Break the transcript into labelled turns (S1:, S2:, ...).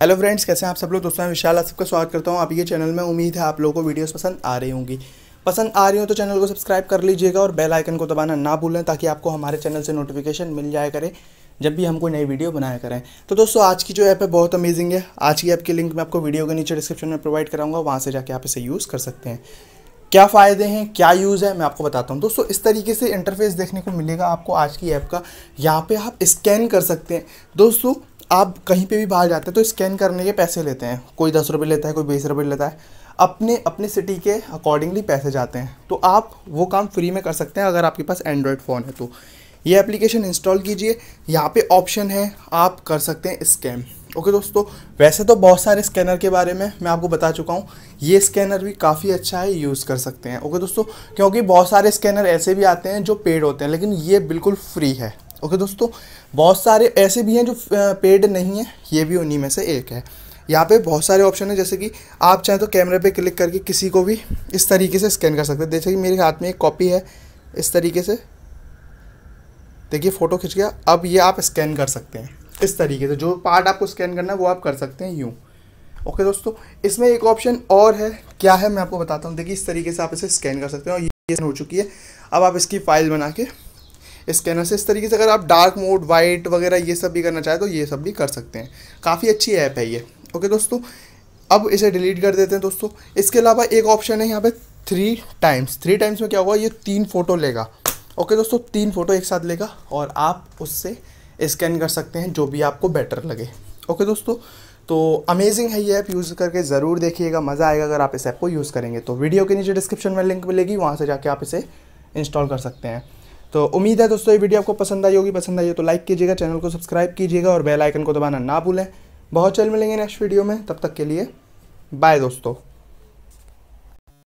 S1: hello friends कैसे हैं आप सब लोग दोस्तों मैं विशाल आप सबका स्वागत करता हूं ये चैनल में उम्मीद है आप लोगों को वीडियोस पसंद आ रही होंगी पसंद आ रही हो तो चैनल को सब्सक्राइब कर लीजिएगा और बेल आइकन को दबाना ना भूलें ताकि आपको हमारे चैनल से नोटिफिकेशन मिल जाया करे जब भी हम कोई नई वीडियो बनाया करें तो दोस्तों आज की जो ऐप है बहुत अमेजिंग है आज की ऐप की लिंक मैं आपको वीडियो के नीचे डिस्क्रिप्शन में प्रोवाइड कराऊंगा वहाँ से जाके आप इसे यूज़ कर सकते हैं क्या फ़ायदे हैं क्या यूज़ है मैं आपको बताता हूँ दोस्तों इस तरीके से इंटरफेस देखने को मिलेगा आपको आज की ऐप का यहाँ पे आप स्कैन कर सकते हैं दोस्तों आप कहीं पे भी बाहर जाते हैं तो स्कैन करने के पैसे लेते हैं कोई दस रुपये लेता है कोई बीस रुपये लेता है अपने अपने सिटी के अकॉर्डिंगली पैसे जाते हैं तो आप वो काम फ्री में कर सकते हैं अगर आपके पास एंड्रॉयड फ़ोन है तो ये एप्लीकेशन इंस्टॉल कीजिए यहाँ पे ऑप्शन है आप कर सकते हैं स्कैन ओके दोस्तों वैसे तो बहुत सारे स्कैनर के बारे में मैं आपको बता चुका हूँ ये स्कैनर भी काफ़ी अच्छा है यूज़ कर सकते हैं ओके दोस्तों क्योंकि बहुत सारे स्कैनर ऐसे भी आते हैं जो पेड होते हैं लेकिन ये बिल्कुल फ्री है ओके दोस्तों बहुत सारे ऐसे भी हैं जो पेड नहीं है ये भी उन्हीं में से एक है यहाँ पे बहुत सारे ऑप्शन हैं जैसे कि आप चाहें तो कैमरे पे क्लिक करके किसी को भी इस तरीके से स्कैन कर सकते हैं जैसे कि मेरे हाथ में एक कॉपी है इस तरीके से देखिए फ़ोटो खिंच गया अब ये आप स्कैन कर सकते हैं इस तरीके से जो पार्ट आपको स्कैन करना है वो आप कर सकते हैं यूँ ओके दोस्तों इसमें एक ऑप्शन और है क्या है मैं आपको बताता हूँ देखिए इस तरीके से आप इसे स्कैन कर सकते हैं और ये हो चुकी है अब आप इसकी फ़ाइल बना के स्कैनर से इस तरीके से अगर आप डार्क मोड वाइट वगैरह ये सब भी करना चाहें तो ये सब भी कर सकते हैं काफ़ी अच्छी ऐप है ये ओके दोस्तों अब इसे डिलीट कर देते हैं दोस्तों इसके अलावा एक ऑप्शन है यहाँ पर थ्री टाइम्स थ्री टाइम्स में क्या होगा ये तीन फ़ोटो लेगा ओके दोस्तों तीन फ़ोटो एक साथ लेगा और आप उससे स्कैन कर सकते हैं जो भी आपको बेटर लगे ओके दोस्तों तो अमेजिंग है ये ऐप यूज़ करके ज़रूर देखिएगा मज़ा आएगा अगर आप इस ऐप को यूज़ करेंगे तो वीडियो के नीचे डिस्क्रिप्शन में लिंक मिलेगी वहाँ से जाके आप इसे इंस्टॉल कर सकते हैं तो उम्मीद है दोस्तों ये वीडियो आपको पसंद आई होगी पसंद आई हो तो लाइक कीजिएगा चैनल को सब्सक्राइब कीजिएगा और बेल आइकन को दबाना ना भूलें बहुत जल्द मिलेंगे नेक्स्ट वीडियो में तब तक के लिए बाय दोस्तों